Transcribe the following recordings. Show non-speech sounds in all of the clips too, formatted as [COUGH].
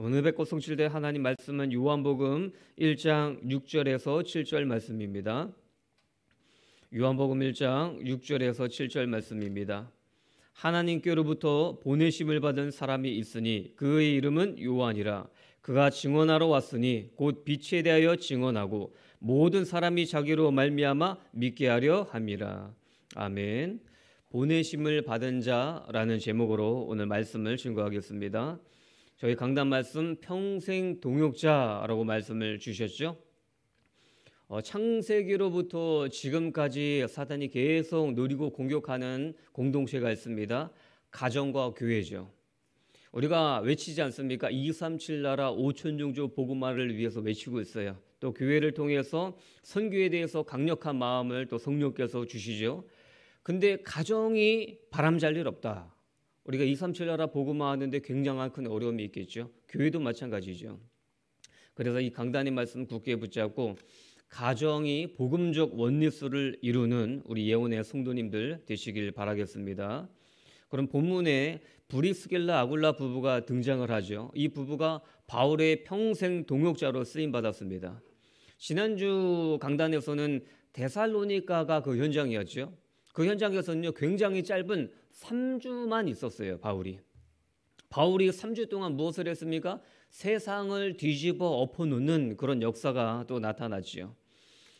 어느백 고성실대 하나님 말씀은 요한복음 1장 6절에서 7절 말씀입니다. 요한복음 1장 6절에서 7절 말씀입니다. 하나님께로부터 보내심을 받은 사람이 있으니 그의 이름은 요한이라 그가 증언하러 왔으니 곧 빛에 대하여 증언하고 모든 사람이 자기로 말미암아 믿게 하려 함이라. 아멘. 보내심을 받은 자라는 제목으로 오늘 말씀을 증거하겠습니다. 저희 강단 말씀 평생 동역자라고 말씀을 주셨죠. 어, 창세기로부터 지금까지 사단이 계속 노리고 공격하는 공동체가 있습니다. 가정과 교회죠. 우리가 외치지 않습니까? 237 나라 5천 종족 복음화를 위해서 외치고 있어요. 또 교회를 통해서 선교에 대해서 강력한 마음을 또 성령께서 주시죠. 근데 가정이 바람잘 일 없다. 우리가 237 나라 복음화하는데 굉장한 큰 어려움이 있겠죠. 교회도 마찬가지죠. 그래서 이 강단의 말씀 굳게 붙잡고 가정이 복음적 원리수를 이루는 우리 예원의 성도님들 되시길 바라겠습니다. 그럼 본문에 브리스길라 아굴라 부부가 등장을 하죠. 이 부부가 바울의 평생 동역자로 쓰임 받았습니다. 지난주 강단에서는 데살로니카가그 현장이었죠. 그 현장에서는요 굉장히 짧은 3주만 있었어요 바울이. 바울이 3주 동안 무엇을 했습니까? 세상을 뒤집어 엎어놓는 그런 역사가 또 나타나지요.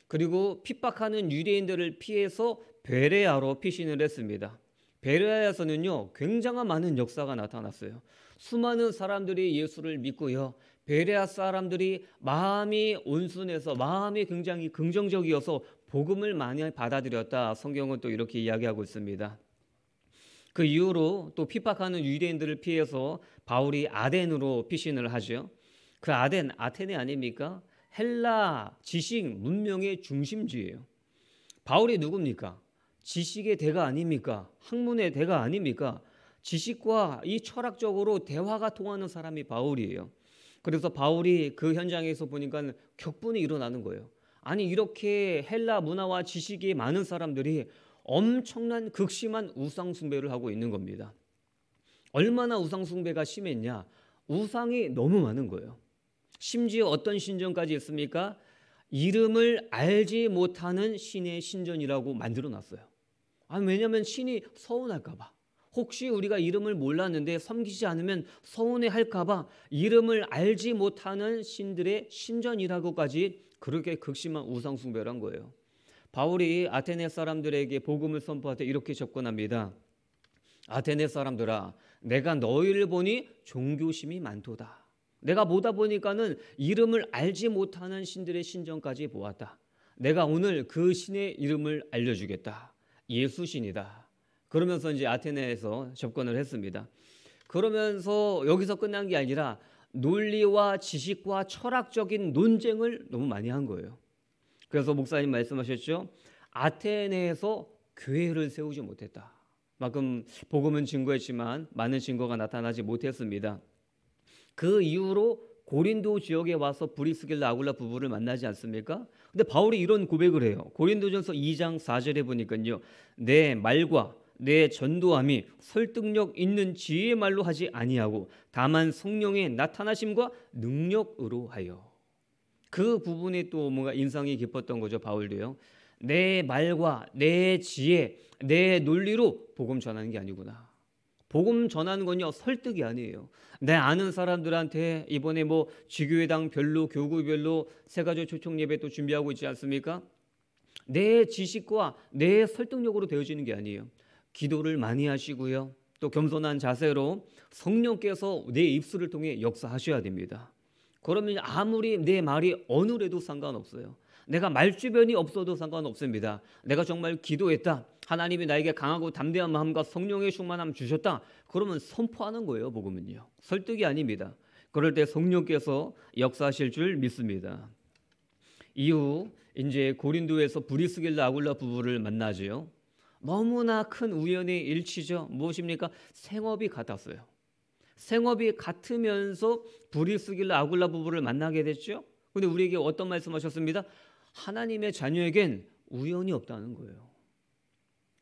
그리고 핍박하는 유대인들을 피해서 베레아로 피신을 했습니다. 베레아에서는요 굉장한 많은 역사가 나타났어요. 수많은 사람들이 예수를 믿고요. 베레아 사람들이 마음이 온순해서 마음이 굉장히 긍정적이어서 복음을 많이 받아들였다. 성경은 또 이렇게 이야기하고 있습니다. 그 이후로 또 핍박하는 유대인들을 피해서 바울이 아덴으로 피신을 하죠. 그 아덴, 아테네 아닙니까? 헬라 지식 문명의 중심지예요. 바울이 누굽니까? 지식의 대가 아닙니까? 학문의 대가 아닙니까? 지식과 이 철학적으로 대화가 통하는 사람이 바울이에요. 그래서 바울이 그 현장에서 보니까 격분이 일어나는 거예요. 아니 이렇게 헬라 문화와 지식이 많은 사람들이 엄청난 극심한 우상 숭배를 하고 있는 겁니다. 얼마나 우상 숭배가 심했냐? 우상이 너무 많은 거예요. 심지어 어떤 신전까지 있습니까? 이름을 알지 못하는 신의 신전이라고 만들어 놨어요. 아, 왜냐면 신이 서운할까봐. 혹시 우리가 이름을 몰랐는데 섬기지 않으면 서운해 할까봐 이름을 알지 못하는 신들의 신전이라고까지 그렇게 극심한 우상숭배를 한 거예요. 바울이 아테네 사람들에게 복음을 선포할 때 이렇게 접근합니다. 아테네 사람들아, 내가 너희를 보니 종교심이 많도다. 내가 보다 보니까는 이름을 알지 못하는 신들의 신전까지 보았다. 내가 오늘 그 신의 이름을 알려주겠다. 예수신이다. 그러면서 이제 아테네에서 접근을 했습니다. 그러면서 여기서 끝난 게 아니라 논리와 지식과 철학적인 논쟁을 너무 많이 한 거예요. 그래서 목사님 말씀하셨죠. 아테네에서 교회를 세우지 못했다. 만큼 복음은 증거했지만 많은 증거가 나타나지 못했습니다. 그 이후로 고린도 지역에 와서 브리스길라 아굴라 부부를 만나지 않습니까? 근데 바울이 이런 고백을 해요. 고린도전서 2장 4절에 보니까요. 내 말과 내 전도함이 설득력 있는 지혜의 말로 하지 아니하고 다만 성령의 나타나심과 능력으로 하여 그 부분에 또 뭔가 인상이 깊었던 거죠 바울도요. 내 말과 내 지혜, 내 논리로 복음 전하는 게 아니구나. 복음 전하는 건요 설득이 아니에요. 내 아는 사람들한테 이번에 뭐 지교회당 별로 교구별로 세가지 초청 예배 또 준비하고 있지 않습니까? 내 지식과 내 설득력으로 되어지는 게 아니에요. 기도를 많이 하시고요. 또 겸손한 자세로 성령께서 내 입술을 통해 역사하셔야 됩니다. 그러면 아무리 내 말이 어눌해도 상관없어요. 내가 말주변이 없어도 상관없습니다. 내가 정말 기도했다. 하나님이 나에게 강하고 담대한 마음과 성령의 충만함 주셨다. 그러면 선포하는 거예요, 복음은요. 설득이 아닙니다. 그럴 때 성령께서 역사하실 줄 믿습니다. 이후 이제 고린도에서 브리스길라 아굴라 부부를 만나지요. 너무나 큰 우연의 일치죠. 무엇입니까? 생업이 같았어요. 생업이 같으면서 브리스길라 아굴라 부부를 만나게 됐죠. 근데 우리에게 어떤 말씀하셨습니다? 하나님의 자녀에겐 우연이 없다는 거예요.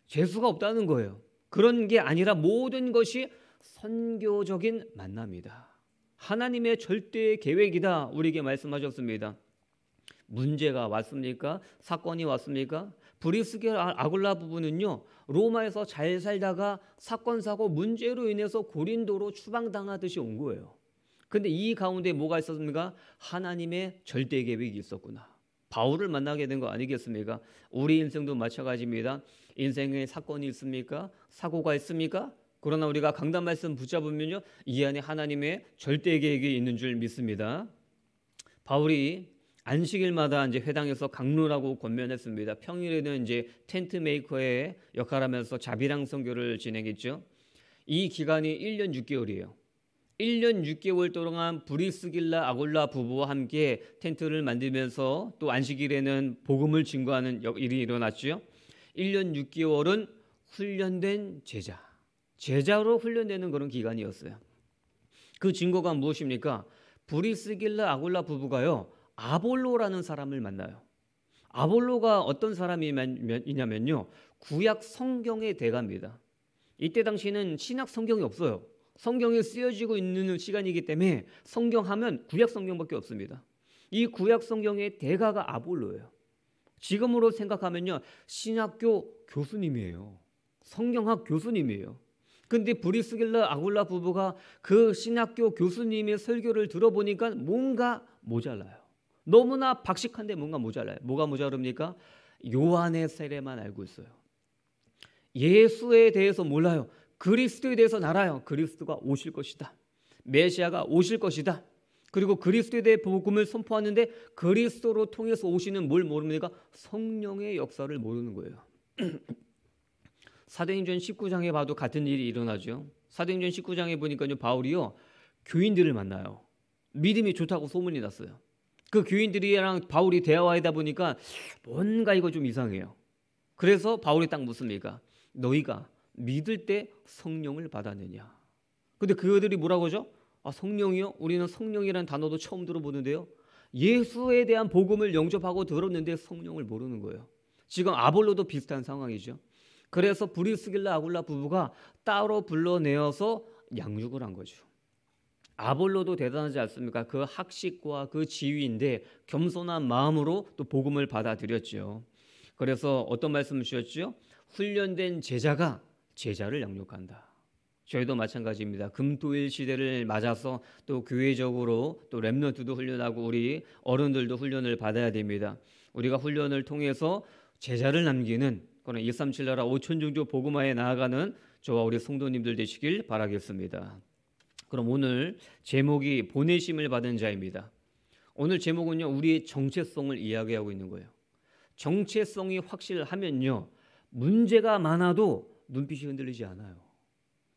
재수가 없다는 거예요. 그런 게 아니라 모든 것이 선교적인 만남이다. 하나님의 절대의 계획이다. 우리에게 말씀하셨습니다. 문제가 왔습니까? 사건이 왔습니까? 브리스겔 아, 아굴라 부부는요 로마에서 잘 살다가 사건 사고 문제로 인해서 고린도로 추방당하듯이 온 거예요. 근데 이 가운데 뭐가 있었습니까? 하나님의 절대 계획이 있었구나. 바울을 만나게 된 거 아니겠습니까? 우리 인생도 마찬가지입니다. 인생에 사건이 있습니까? 사고가 있습니까? 그러나 우리가 강단 말씀 붙잡으면요 이 안에 하나님의 절대 계획이 있는 줄 믿습니다. 바울이 안식일마다 이제 회당에서 강론하고 권면했습니다. 평일에는 이제 텐트 메이커의 역할하면서 자비랑 선교를 진행했죠. 이 기간이 1년 6개월이에요. 1년 6개월 동안 브리스길라 아골라 부부와 함께 텐트를 만들면서 또 안식일에는 복음을 증거하는 일이 일어났지 1년 6개월은 훈련된 제자, 제자로 훈련되는 그런 기간이었어요. 그 증거가 무엇입니까? 브리스길라 아골라 부부가요. 아볼로라는 사람을 만나요. 아볼로가 어떤 사람이냐면요. 구약 성경의 대가입니다. 이때 당시에는 신약 성경이 없어요. 성경이 쓰여지고 있는 시간이기 때문에 성경하면 구약 성경밖에 없습니다. 이 구약 성경의 대가가 아볼로예요. 지금으로 생각하면요. 신학교 교수님이에요. 성경학 교수님이에요. 근데 브리스길라 아굴라 부부가 그 신학교 교수님의 설교를 들어보니까 뭔가 모자라요. 너무나 박식한데 뭔가 모자라요. 뭐가 모자릅니까? 요한의 세례만 알고 있어요. 예수에 대해서 몰라요. 그리스도에 대해서 알아요. 그리스도가 오실 것이다. 메시아가 오실 것이다. 그리고 그리스도에 대해 복음을 선포하는데 그리스도로 통해서 오시는 뭘 모릅니까? 성령의 역사를 모르는 거예요. [CLEARS THROAT] 사도행전 19장에 봐도 같은 일이 일어나죠. 사도행전 19장에 보니까요 바울이요 교인들을 만나요. 믿음이 좋다고 소문이 났어요. 그 교인들이랑 바울이 대화하다 보니까 뭔가 이거 좀 이상해요. 그래서 바울이 딱 묻습니까? 너희가 믿을 때 성령을 받았느냐? 근데 그들이 뭐라고 하죠? 아, 성령이요? 우리는 성령이라는 단어도 처음 들어보는데요. 예수에 대한 복음을 영접하고 들었는데 성령을 모르는 거예요. 지금 아볼로도 비슷한 상황이죠. 그래서 브리스길라 아굴라 부부가 따로 불러내어서 양육을 한 거죠. 아볼로도 대단하지 않습니까? 그 학식과 그 지위인데 겸손한 마음으로 또 복음을 받아들였지요. 그래서 어떤 말씀을 주셨죠 훈련된 제자가 제자를 양육한다. 저희도 마찬가지입니다. 금토일 시대를 맞아서 또 교회적으로 또렘런트도 훈련하고 우리 어른들도 훈련을 받아야 됩니다. 우리가 훈련을 통해서 제자를 남기는 그런 137나라 5천 종교 복음화에 나아가는 저와 우리 성도님들 되시길 바라겠습니다. 그럼 오늘 제목이 보내심을 받은 자입니다. 오늘 제목은요, 우리의 정체성을 이야기하고 있는 거예요. 정체성이 확실하면요, 문제가 많아도 눈빛이 흔들리지 않아요.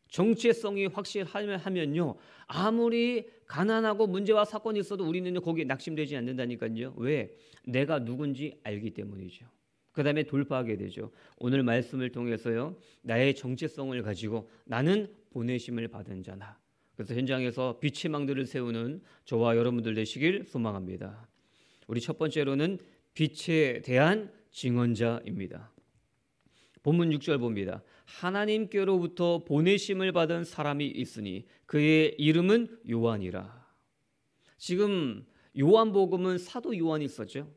정체성이 확실하면요, 아무리 가난하고 문제와 사건이 있어도 우리는 거기에 낙심되지 않는다니까요. 왜? 내가 누군지 알기 때문이죠. 그 다음에 돌파하게 되죠. 오늘 말씀을 통해서요, 나의 정체성을 가지고 나는 보내심을 받은 자나. 그래서 현장에서 빛의 망대를 세우는 저와 여러분들 되시길 소망합니다. 우리 첫 번째로는 빛에 대한 증언자입니다. 본문 6절 봅니다. 하나님께로부터 보내심을 받은 사람이 있으니 그의 이름은 요한이라. 지금 요한복음은 사도 요한이 있었죠.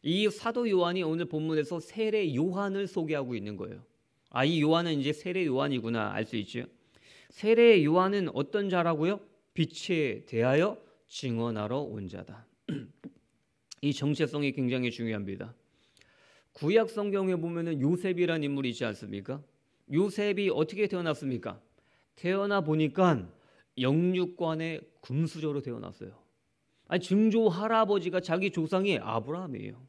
이 사도 요한이 오늘 본문에서 세례 요한을 소개하고 있는 거예요. 아, 이 요한은 이제 세례 요한이구나 알 수 있죠. 세례 요한은 어떤 자라고요? 빛에 대하여 증언하러 온 자다. [CLEARS THROAT] 이 정체성이 굉장히 중요합니다. 구약 성경에 보면은 요셉이란 인물이 있지 않습니까? 요셉이 어떻게 태어났습니까? 태어나 보니까 영육관의 금수저로 태어났어요. 아니, 증조 할아버지가 자기 조상이 아브라함이에요.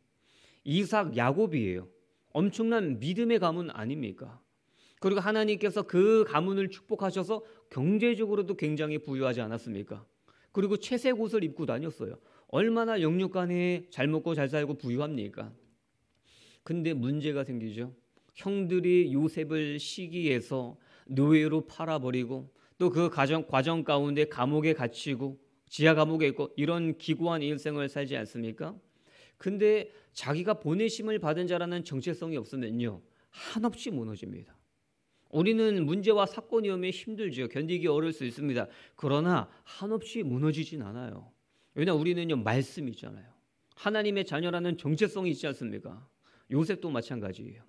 이삭 야곱이에요. 엄청난 믿음의 가문 아닙니까? 그리고 하나님께서 그 가문을 축복하셔서 경제적으로도 굉장히 부유하지 않았습니까? 그리고 채색 옷을 입고 다녔어요. 얼마나 영육간에 잘 먹고 잘 살고 부유합니까? 근데 문제가 생기죠. 형들이 요셉을 시기해서 노예로 팔아버리고 또그 과정, 과정 가운데 감옥에 갇히고 지하 감옥에 있고 이런 기구한 일생을 살지 않습니까? 근데 자기가 보내심을 받은 자라는 정체성이 없으면요 한없이 무너집니다. 우리는 문제와 사건이 오면 힘들죠. 견디기 어려울 수 있습니다. 그러나 한없이 무너지진 않아요. 왜냐 우리는요 말씀이잖아요. 있 하나님의 자녀라는 정체성이 있지 않습니까? 요셉도 마찬가지예요.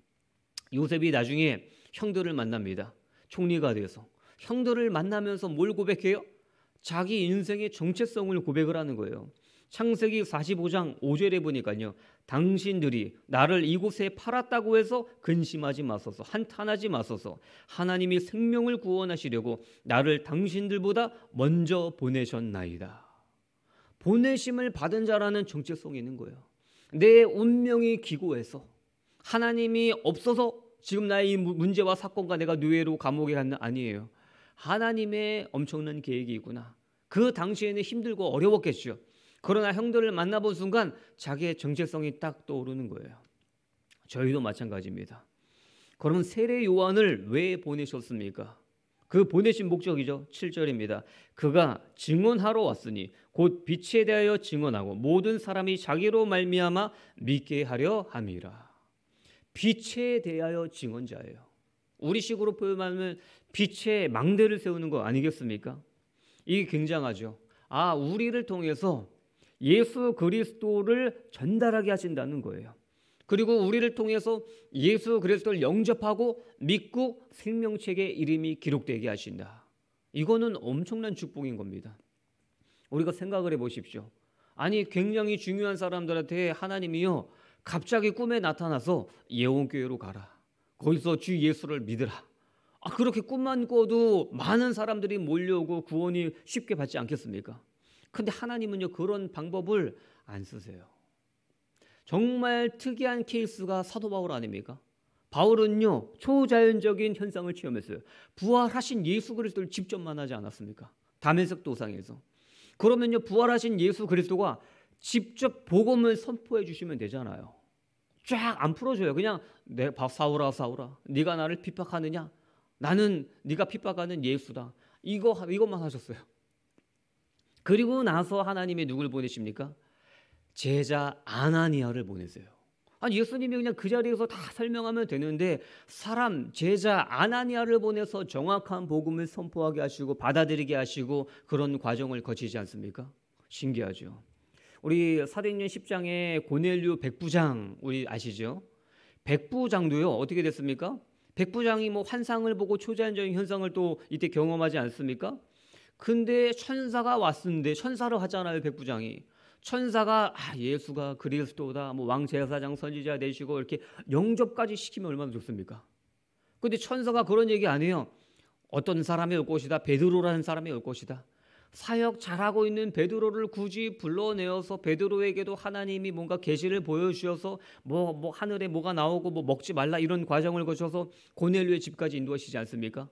요셉이 나중에 형들을 만납니다. 총리가 돼서 형들을 만나면서 뭘 고백해요? 자기 인생의 정체성을 고백을 하는 거예요. 창세기 45장 5절에 보니까요. 당신들이 나를 이곳에 팔았다고 해서 근심하지 마소서 한탄하지 마소서 하나님이 생명을 구원하시려고 나를 당신들보다 먼저 보내셨나이다. 보내심을 받은 자라는 정체성이 있는 거예요. 내 운명이 기고해서 하나님이 없어서 지금 나의 문제와 사건과 내가 뇌로 감옥에 갔는 아니에요. 하나님의 엄청난 계획이 있구나. 그 당시에는 힘들고 어려웠겠죠. 그러나 형들을 만나본 순간 자기의 정체성이 딱 떠오르는 거예요. 저희도 마찬가지입니다. 그러면 세례 요한을 왜 보내셨습니까? 그 보내신 목적이죠. 7절입니다. 그가 증언하러 왔으니 곧 빛에 대하여 증언하고 모든 사람이 자기로 말미암아 믿게 하려 함이라. 빛에 대하여 증언자예요. 우리식으로 표현하면 빛의 망대를 세우는 거 아니겠습니까? 이게 굉장하죠. 아, 우리를 통해서 예수 그리스도를 전달하게 하신다는 거예요. 그리고 우리를 통해서 예수 그리스도를 영접하고 믿고 생명책의 이름이 기록되게 하신다. 이거는 엄청난 축복인 겁니다. 우리가 생각을 해 보십시오. 아니 굉장히 중요한 사람들한테 하나님이요 갑자기 꿈에 나타나서 예원교회로 가라. 거기서 주 예수를 믿으라. 아, 그렇게 꿈만 꿔도 많은 사람들이 몰려오고 구원이 쉽게 받지 않겠습니까? 근데 하나님은요 그런 방법을 안 쓰세요. 정말 특이한 케이스가 사도 바울 아닙니까? 바울은요 초자연적인 현상을 체험했어요. 부활하신 예수 그리스도를 직접 만나지 않았습니까? 담에색 도상에서. 그러면요 부활하신 예수 그리스도가 직접 복음을 선포해 주시면 되잖아요. 쫙 안 풀어줘요. 그냥 내 사울아 사울아 네가 나를 핍박하느냐? 나는 네가 핍박하는 예수다. 이거 이것만 하셨어요. 그리고 나서 하나님이 누굴 보내십니까? 제자 아나니아를 보내세요. 아니 예수님이 그냥 그 자리에서 다 설명하면 되는데 사람 제자 아나니아를 보내서 정확한 복음을 선포하게 하시고 받아들이게 하시고 그런 과정을 거치지 않습니까? 신기하죠. 우리 사도행전 10장의 고넬류 백부장 우리 아시죠? 백부장도요 어떻게 됐습니까? 백부장이 뭐 환상을 보고 초자연적인 현상을 또 이때 경험하지 않습니까? 근데 천사가 왔는데 천사로 하잖아요 백부장이. 천사가 아, 예수가 그리스도다 뭐왕 제사장 선지자 되시고 이렇게 영접까지 시키면 얼마나 좋습니까? 근데 천사가 그런 얘기 안 해요. 어떤 사람이 올 것이다. 베드로라는 사람이 올 것이다. 사역 잘하고 있는 베드로를 굳이 불러내어서 베드로에게도 하나님이 뭔가 계시를 보여주셔서 뭐, 뭐 하늘에 뭐가 나오고 뭐 먹지 말라 이런 과정을 거쳐서 고넬료의 집까지 인도하시지 않습니까?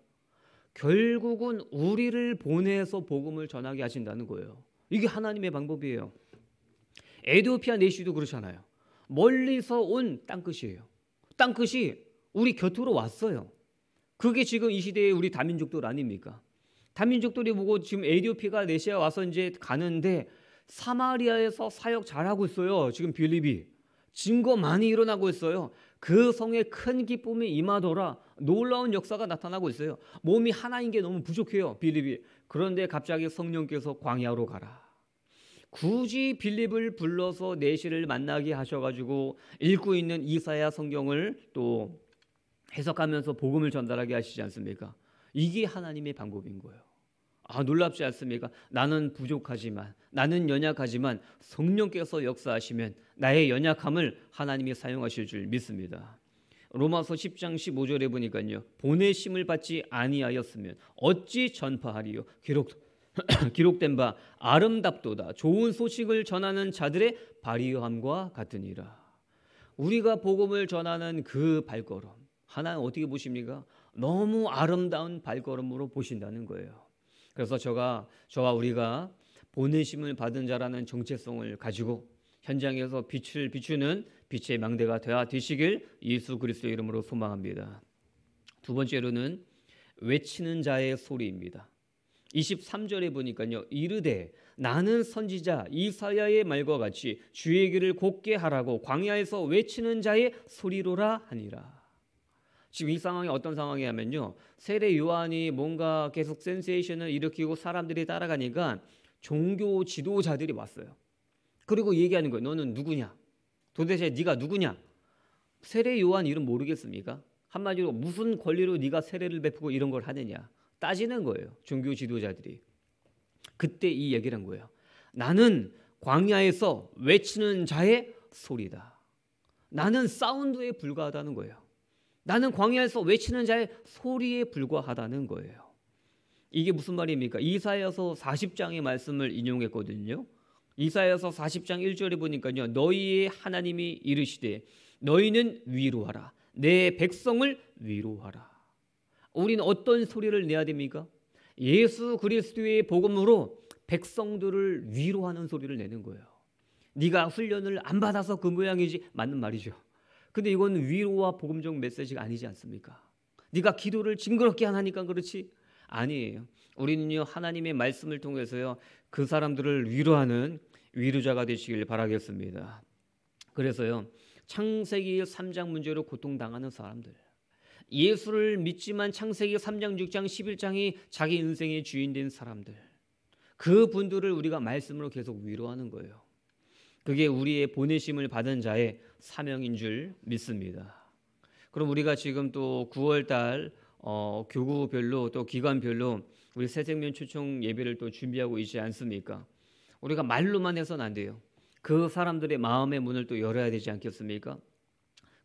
결국은 우리를 보내서 복음을 전하게 하신다는 거예요. 이게 하나님의 방법이에요. 에디오피아 내시도 그렇잖아요. 멀리서 온 땅끝이에요. 땅끝이 우리 곁으로 왔어요. 그게 지금 이 시대의 우리 다민족들 아닙니까? 다민족들이 보고 지금 에디오피가 네시아 와서 이제 가는데 사마리아에서 사역 잘하고 있어요. 지금 빌립이. 증거 많이 일어나고 있어요. 그 성에 큰 기쁨이 임하더라. 놀라운 역사가 나타나고 있어요. 몸이 하나인 게 너무 부족해요. 빌립이. 그런데 갑자기 성령께서 광야로 가라. 굳이 빌립을 불러서 내시를 만나게 하셔가지고 읽고 있는 이사야 성경을 또 해석하면서 복음을 전달하게 하시지 않습니까? 이게 하나님의 방법인 거예요. 아, 놀랍지 않습니까? 나는 부족하지만, 나는 연약하지만 성령께서 역사하시면 나의 연약함을 하나님이 사용하실 줄 믿습니다. 로마서 10장 15절에 보니까요. 보내심을 받지 아니하였으면 어찌 전파하리요? 기록 [CLEARS THROAT] 기록된 바 아름답도다. 좋은 소식을 전하는 자들의 발이함과 같으니라. 우리가 복음을 전하는 그 발걸음 하나는 어떻게 보십니까? 너무 아름다운 발걸음으로 보신다는 거예요. 그래서 저가 저와 우리가 보내심을 받은 자라는 정체성을 가지고 현장에서 빛을 비추는 빛의 망대가 되어 되시길 예수 그리스도의 이름으로 소망합니다. 두 번째로는 외치는 자의 소리입니다. 23절에 보니까요. 이르되 나는 선지자 이사야의 말과 같이 주의 길을 곱게 하라고 광야에서 외치는 자의 소리로라 하니라. 지금 이 상황이 어떤 상황이냐면요. 세례 요한이 뭔가 계속 센세이션을 일으키고 사람들이 따라가니까 종교 지도자들이 왔어요. 그리고 얘기하는 거예요. 너는 누구냐? 도대체 네가 누구냐? 세례 요한 이름 모르겠습니까? 한마디로 무슨 권리로 네가 세례를 베푸고 이런 걸 하느냐? 따지는 거예요. 종교 지도자들이. 그때 이 얘기를 한 거예요. 나는 광야에서 외치는 자의 소리다. 나는 사운드에 불과하다는 거예요. 나는 광야에서 외치는 자의 소리에 불과하다는 거예요. 이게 무슨 말입니까? 이사야서 40장의 말씀을 인용했거든요. 이사야서 40장 1절에 보니까요. 너희의 하나님이 이르시되 너희는 위로하라. 내 백성을 위로하라. 우리는 어떤 소리를 내야 됩니까? 예수 그리스도의 복음으로 백성들을 위로하는 소리를 내는 거예요. 네가 훈련을 안 받아서 그 모양이지 맞는 말이죠. 근데 이건 위로와 복음적 메시지가 아니지 않습니까? 네가 기도를 징그럽게 안 하니까 그렇지 아니에요. 우리는요 하나님의 말씀을 통해서요 그 사람들을 위로하는 위로자가 되시길 바라겠습니다. 그래서요 창세기 3장 문제로 고통당하는 사람들 예수를 믿지만 창세기 3장 6장 11장이 자기 인생의 주인 된 사람들 그 분들을 우리가 말씀으로 계속 위로하는 거예요. 그게 우리의 보내심을 받은 자의 사명인 줄 믿습니다. 그럼 우리가 지금 또 9월달 어, 교구별로 또 기관별로 우리 새생명 초청 예배를 또 준비하고 있지 않습니까? 우리가 말로만 해서는 안 돼요. 그 사람들의 마음의 문을 또 열어야 되지 않겠습니까?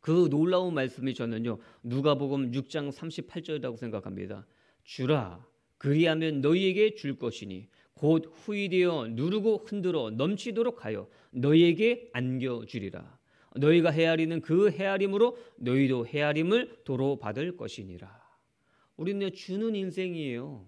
그 놀라운 말씀이 저는요 누가복음 6장 38절이라고 생각합니다. 주라 그리하면 너희에게 줄 것이니 곧 후이되어 누르고 흔들어 넘치도록 하여 너희에게 안겨주리라. 너희가 헤아리는 그 헤아림으로 너희도 헤아림을 도로 받을 것이니라. 우리는 주는 인생이에요.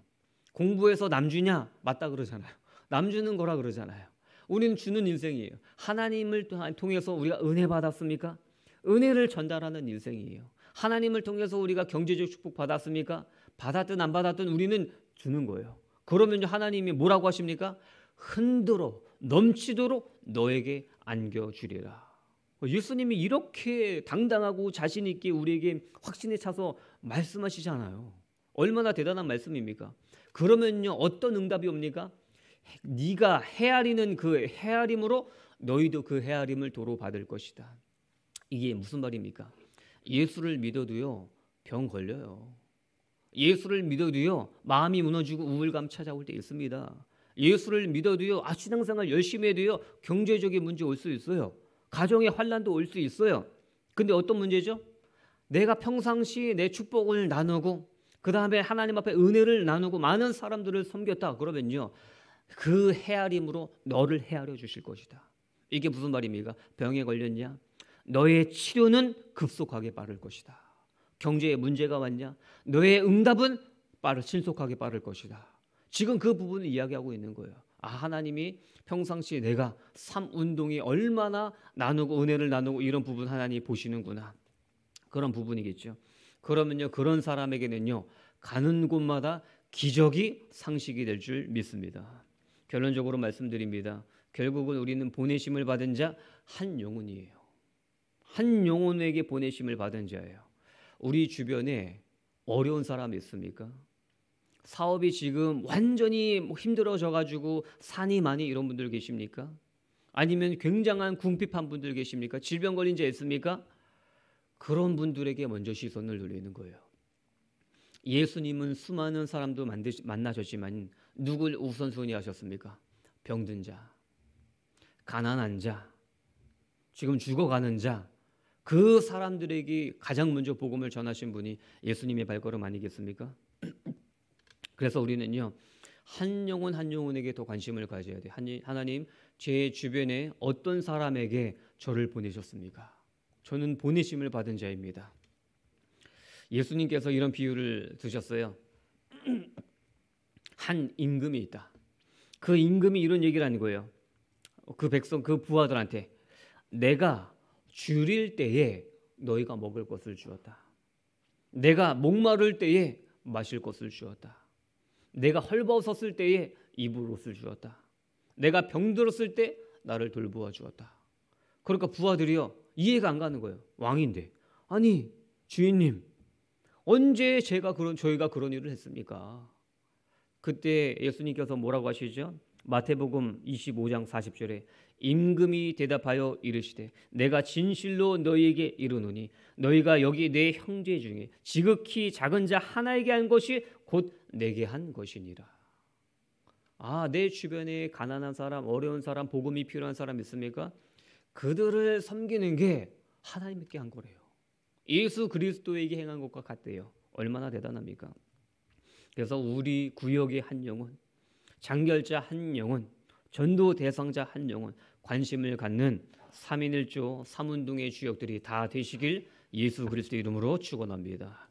공부해서 남주냐? 맞다 그러잖아요. 남주는 거라 그러잖아요. 우리는 주는 인생이에요. 하나님을 통해서 우리가 은혜 받았습니까? 은혜를 전달하는 인생이에요. 하나님을 통해서 우리가 경제적 축복 받았습니까? 받았든 안 받았든 우리는 주는 거예요. 그러면 하나님이 뭐라고 하십니까? 흔들어 넘치도록 너에게 안겨주리라. 예수님이 이렇게 당당하고 자신 있게 우리에게 확신에 차서 말씀하시잖아요. 얼마나 대단한 말씀입니까? 그러면요 어떤 응답이 옵니까? 네가 헤아리는 그 헤아림으로 너희도 그 헤아림을 도로 받을 것이다. 이게 무슨 말입니까? 예수를 믿어도요 병 걸려요. 예수를 믿어도요 마음이 무너지고 우울감 찾아올 때 있습니다. 예수를 믿어도요 아 신앙생활 열심히 해도요 경제적인 문제 올 수 있어요. 가정의 환란도 올 수 있어요. 근데 어떤 문제죠? 내가 평상시 내 축복을 나누고 그 다음에 하나님 앞에 은혜를 나누고 많은 사람들을 섬겼다 그러면요 그 헤아림으로 너를 헤아려 주실 것이다. 이게 무슨 말입니까? 병에 걸렸냐? 너의 치료는 급속하게 빠를 것이다. 경제에 문제가 왔냐? 너의 응답은 빠르 신속하게 빠를 것이다. 지금 그 부분을 이야기하고 있는 거예요. 아 하나님이 평상시에 내가 삶 운동이 얼마나 나누고 은혜를 나누고 이런 부분 하나님 이 보시는구나. 그런 부분이겠죠. 그러면요 그런 사람에게는요 가는 곳마다 기적이 상식이 될 줄 믿습니다. 결론적으로 말씀드립니다. 결국은 우리는 보내심을 받은 자 한 영혼이에요. 한 영혼에게 보내심을 받은 자예요. 우리 주변에 어려운 사람 있습니까? 사업이 지금 완전히 뭐 힘들어져 가지고 산이 많이 이런 분들 계십니까? 아니면 굉장한 궁핍한 분들 계십니까? 질병 걸린 자 있습니까? 그런 분들에게 먼저 시선을 돌리는 거예요. 예수님은 수많은 사람도 만나셨지만 누굴 우선순위 하셨습니까? 병든 자, 가난한 자, 지금 죽어가는 자, 그 사람들에게 가장 먼저 복음을 전하신 분이 예수님의 발걸음 아니겠습니까? [CLEARS THROAT] 그래서 우리는요. 한 영혼 한 영혼에게 더 관심을 가져야 돼. 하나님, 제 주변에 어떤 사람에게 저를 보내셨습니까? 저는 보내심을 받은 자입니다. 예수님께서 이런 비유를 드셨어요. [CLEARS THROAT] 한 임금이 있다. 그 임금이 이런 얘기를 하는 거예요. 그 백성, 그 부하들한테 내가 줄일 때에 너희가 먹을 것을 주었다. 내가 목마를 때에 마실 것을 주었다. 내가 헐벗었을 때에 입을 옷을 주었다. 내가 병들었을 때 나를 돌보아 주었다. 그러니까 부하들이요 이해가 안 가는 거예요. 왕인데 아니 주인님 언제 제가 그런 저희가 그런 일을 했습니까? 그때 예수님께서 뭐라고 하시죠? 마태복음 25장 40절에 임금이 대답하여 이르시되 내가 진실로 너희에게 이르노니 너희가 여기 내 형제 중에 지극히 작은 자 하나에게 한 것이 곧 내게 한 것이니라. 아, 내 주변에 가난한 사람, 어려운 사람, 복음이 필요한 사람 있습니까? 그들을 섬기는 게 하나님께 한 거래요. 예수 그리스도에게 행한 것과 같대요. 얼마나 대단합니까? 그래서 우리 구역의 한 영혼, 장결자 한 영혼, 전도 대상자 한 영혼 관심을 갖는 삼인일조 삼운동의 주역들이 다 되시길 예수 그리스도의 이름으로 축원합니다.